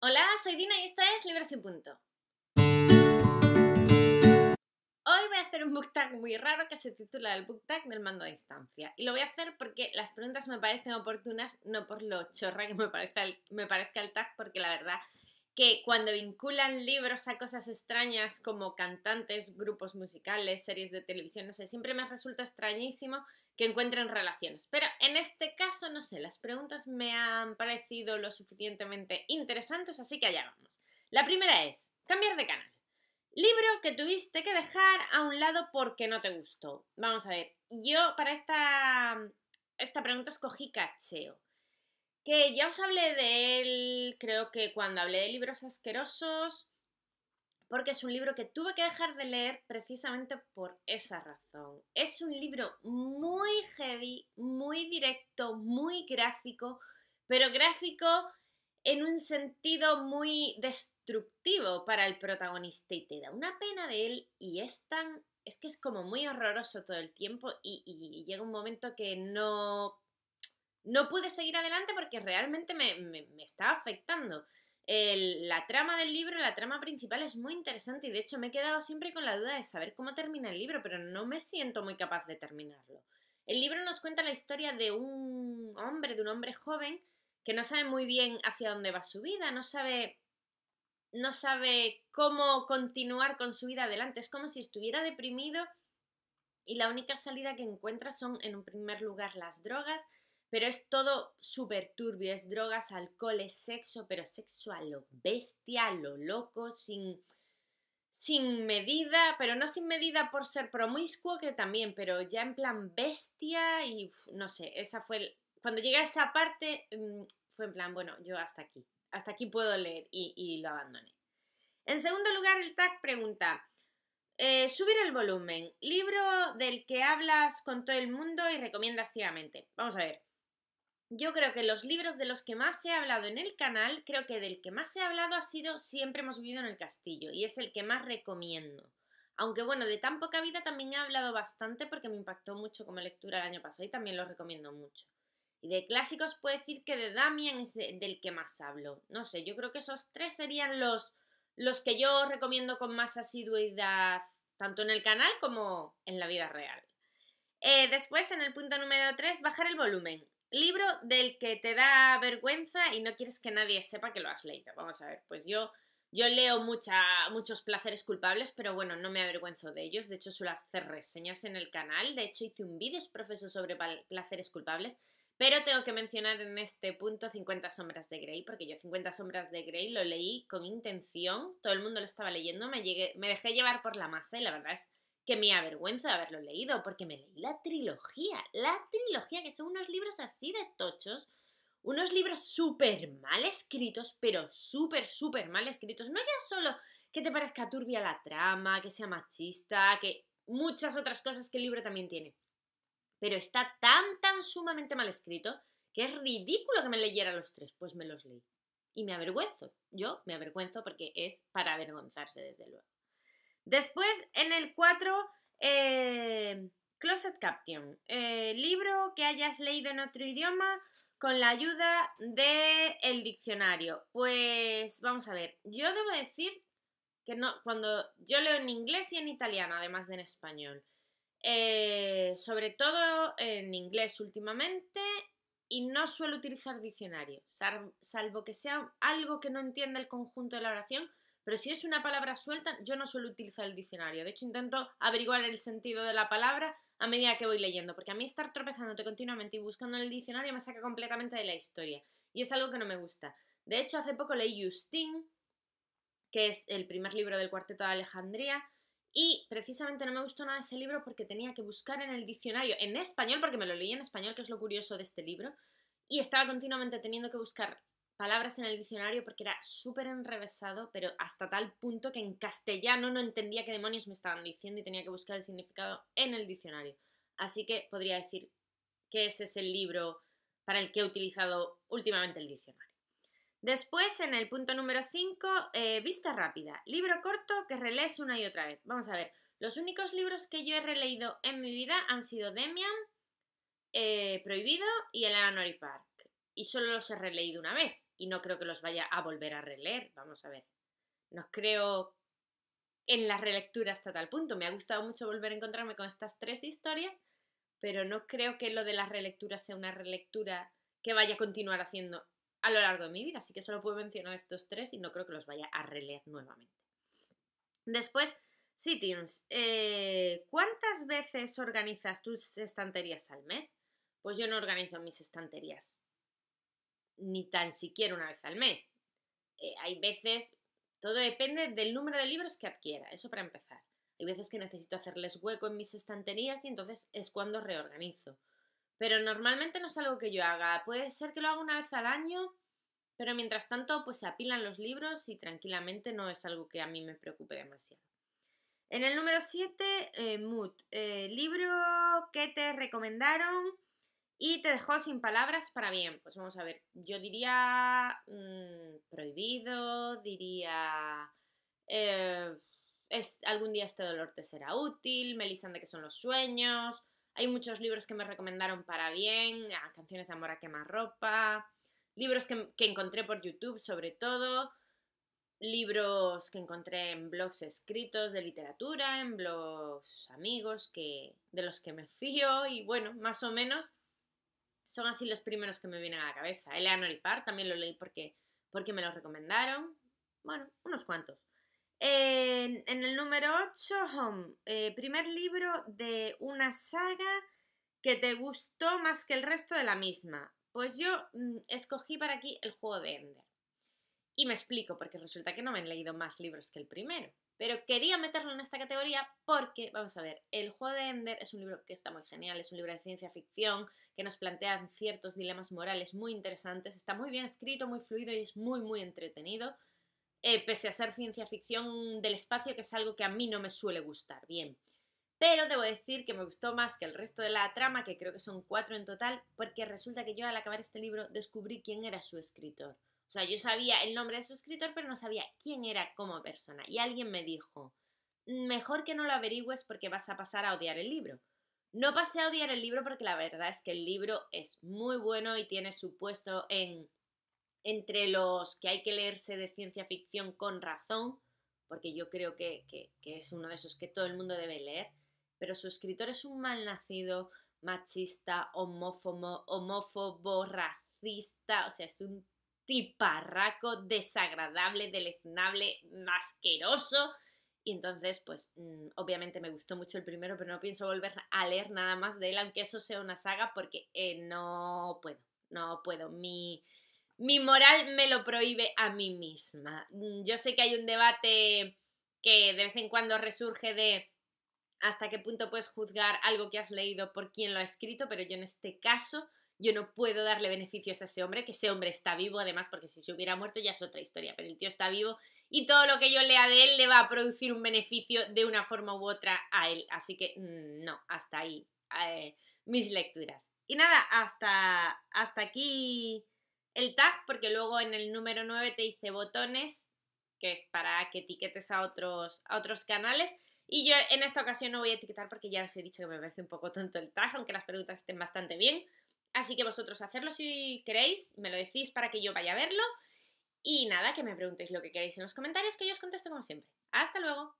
Hola, soy Dina y esta es Libras sin Punto. Hoy voy a hacer un book tag muy raro que se titula el book tag del mando a distancia. Y lo voy a hacer porque las preguntas me parecen oportunas, no por lo chorra que me me parezca el tag, porque la verdad que cuando vinculan libros a cosas extrañas como cantantes, grupos musicales, series de televisión, no sé, siempre me resulta extrañísimo que encuentren relaciones. Pero en este caso, no sé, las preguntas me han parecido lo suficientemente interesantes, así que allá vamos. La primera es, cambiar de canal. Libro que tuviste que dejar a un lado porque no te gustó. Vamos a ver, yo para esta, esta pregunta escogí Cacheo que ya os hablé de él, creo que cuando hablé de libros asquerosos, porque es un libro que tuve que dejar de leer precisamente por esa razón. Es un libro muy heavy, muy directo, muy gráfico, pero gráfico en un sentido muy destructivo para el protagonista y te da una pena de él y es tan... es que es como muy horroroso todo el tiempo y, llega un momento que no no pude seguir adelante porque realmente me, me, está afectando. la trama del libro, la trama principal es muy interesante y de hecho me he quedado siempre con la duda de saber cómo termina el libro, pero no me siento muy capaz de terminarlo. El libro nos cuenta la historia de un hombre, de un hombre joven, que no sabe muy bien hacia dónde va su vida, no sabe, no sabe cómo continuar con su vida adelante. Es como si estuviera deprimido y la única salida que encuentra son, en un primer lugar, las drogas pero es todo súper turbio, es drogas, alcohol, es sexo, pero sexo a lo bestia, a lo loco, sin, sin medida, pero no sin medida por ser promiscuo, que también, pero ya en plan bestia y no sé, esa fue... cuando llegué a esa parte mm, fue en plan, bueno, yo hasta aquí, hasta aquí puedo leer y, lo abandoné. En segundo lugar, el tag pregunta, eh, subir el volumen, libro del que hablas con todo el mundo y recomiendas ciegamente. Vamos a ver yo creo que los libros de los que más he hablado en el canal, creo que del que más he hablado ha sido Siempre hemos vivido en el castillo y es el que más recomiendo. Aunque bueno, de tan poca vida también he hablado bastante porque me impactó mucho como lectura el año pasado y también lo recomiendo mucho. Y de clásicos puedo decir que de Damien es del que más hablo. No sé, yo creo que esos tres serían los, los que yo recomiendo con más asiduidad, tanto en el canal como en la vida real. Eh, después, en el punto número tres, bajar el volumen. Libro del que te da vergüenza y no quieres que nadie sepa que lo has leído. Vamos a ver, pues yo, yo leo mucha, muchos placeres culpables, pero bueno, no me avergüenzo de ellos. De hecho, suelo hacer reseñas en el canal. De hecho, hice un vídeo profeso sobre placeres culpables. Pero tengo que mencionar en este punto 50 sombras de Grey, porque yo 50 sombras de Grey lo leí con intención, todo el mundo lo estaba leyendo, me, llegué, me dejé llevar por la masa y la verdad es que me avergüenza de haberlo leído, porque me leí la trilogía, la trilogía, que son unos libros así de tochos, unos libros súper mal escritos, pero súper, súper mal escritos. No ya solo que te parezca turbia la trama, que sea machista, que muchas otras cosas que el libro también tiene. Pero está tan, tan sumamente mal escrito que es ridículo que me leyera los tres, pues me los leí. Y me avergüenzo, yo me avergüenzo porque es para avergonzarse, desde luego. Después, en el 4, eh, Closet Caption, eh, libro que hayas leído en otro idioma con la ayuda del el diccionario. Pues vamos a ver, yo debo decir que no, cuando yo leo en inglés y en italiano, además de en español, eh, sobre todo en inglés últimamente, y no suelo utilizar diccionario, salvo que sea algo que no entienda el conjunto de la oración, pero si es una palabra suelta, yo no suelo utilizar el diccionario. De hecho, intento averiguar el sentido de la palabra a medida que voy leyendo, porque a mí estar tropezándote continuamente y buscando en el diccionario me saca completamente de la historia. Y es algo que no me gusta. De hecho, hace poco leí Justine, que es el primer libro del Cuarteto de Alejandría, y precisamente no me gustó nada ese libro porque tenía que buscar en el diccionario, en español, porque me lo leí en español, que es lo curioso de este libro, y estaba continuamente teniendo que buscar palabras en el diccionario porque era súper enrevesado, pero hasta tal punto que en castellano no entendía qué demonios me estaban diciendo y tenía que buscar el significado en el diccionario. Así que podría decir que ese es el libro para el que he utilizado últimamente el diccionario. Después, en el punto número 5, eh, vista rápida. Libro corto que relees una y otra vez. Vamos a ver, los únicos libros que yo he releído en mi vida han sido Demian, eh, Prohibido y El y Park. Y solo los he releído una vez y no creo que los vaya a volver a releer. Vamos a ver. No creo en la relectura hasta tal punto. Me ha gustado mucho volver a encontrarme con estas tres historias, pero no creo que lo de la relectura sea una relectura que vaya a continuar haciendo a lo largo de mi vida. Así que solo puedo mencionar estos tres y no creo que los vaya a releer nuevamente. Después, sittings. Eh, ¿Cuántas veces organizas tus estanterías al mes? Pues yo no organizo mis estanterías ni tan siquiera una vez al mes. Eh, hay veces, todo depende del número de libros que adquiera, eso para empezar. Hay veces que necesito hacerles hueco en mis estanterías y entonces es cuando reorganizo. Pero normalmente no es algo que yo haga. Puede ser que lo haga una vez al año, pero mientras tanto pues se apilan los libros y tranquilamente no es algo que a mí me preocupe demasiado. En el número 7, eh, Mood, eh, libro que te recomendaron y te dejó sin palabras para bien. Pues vamos a ver, yo diría mm, prohibido, diría... Eh, es, algún día este dolor te será útil, de que son los sueños. Hay muchos libros que me recomendaron para bien, ah, canciones de amor a ropa, libros que, encontré por YouTube sobre todo, libros que encontré en blogs escritos de literatura, en blogs amigos que, de los que me fío y bueno, más o menos son así los primeros que me vienen a la cabeza. Eleanor y Parr también lo leí porque, porque me lo recomendaron. Bueno, unos cuantos. En, el número 8, Home, eh, primer libro de una saga que te gustó más que el resto de la misma. Pues yo mm, escogí para aquí el juego de Ender. Y me explico, porque resulta que no me han leído más libros que el primero. Pero quería meterlo en esta categoría porque, vamos a ver, El juego de Ender es un libro que está muy genial, es un libro de ciencia ficción que nos plantean ciertos dilemas morales muy interesantes, está muy bien escrito, muy fluido y es muy, muy entretenido. Eh, pese a ser ciencia ficción del espacio, que es algo que a mí no me suele gustar bien. Pero debo decir que me gustó más que el resto de la trama, que creo que son cuatro en total, porque resulta que yo al acabar este libro descubrí quién era su escritor. O sea, yo sabía el nombre de su escritor, pero no sabía quién era como persona. Y alguien me dijo, mejor que no lo averigües porque vas a pasar a odiar el libro. No pasé a odiar el libro porque la verdad es que el libro es muy bueno y tiene su puesto en entre los que hay que leerse de ciencia ficción con razón, porque yo creo que, es uno de esos que todo el mundo debe leer, pero su escritor es un mal nacido, machista, homófobo, homófobo, racista, o sea, es un tiparraco, desagradable, deleznable, asqueroso. Y entonces, pues mm, obviamente me gustó mucho el primero, pero no pienso volver a leer nada más de él, aunque eso sea una saga, porque eh, no puedo, no puedo. Mi, mi moral me lo prohíbe a mí misma. Mm, yo sé que hay un debate que de vez en cuando resurge de hasta qué punto puedes juzgar algo que has leído por quien lo ha escrito, pero yo en este caso yo no puedo darle beneficios a ese hombre, que ese hombre está vivo además, porque si se hubiera muerto ya es otra historia, pero el tío está vivo y todo lo que yo lea de él le va a producir un beneficio de una forma u otra a él. Así que mm, no, hasta ahí eh, mis lecturas. Y nada, hasta, hasta aquí el tag, porque luego en el número 9 te dice botones, que es para que etiquetes a otros, a otros canales. Y yo en esta ocasión no voy a etiquetar porque ya os he dicho que me parece un poco tonto el tag, aunque las preguntas estén bastante bien. Así que vosotros hacerlo si queréis, me lo decís para que yo vaya a verlo. Y nada, que me preguntéis lo que queréis en los comentarios, que yo os contesto como siempre. Hasta luego.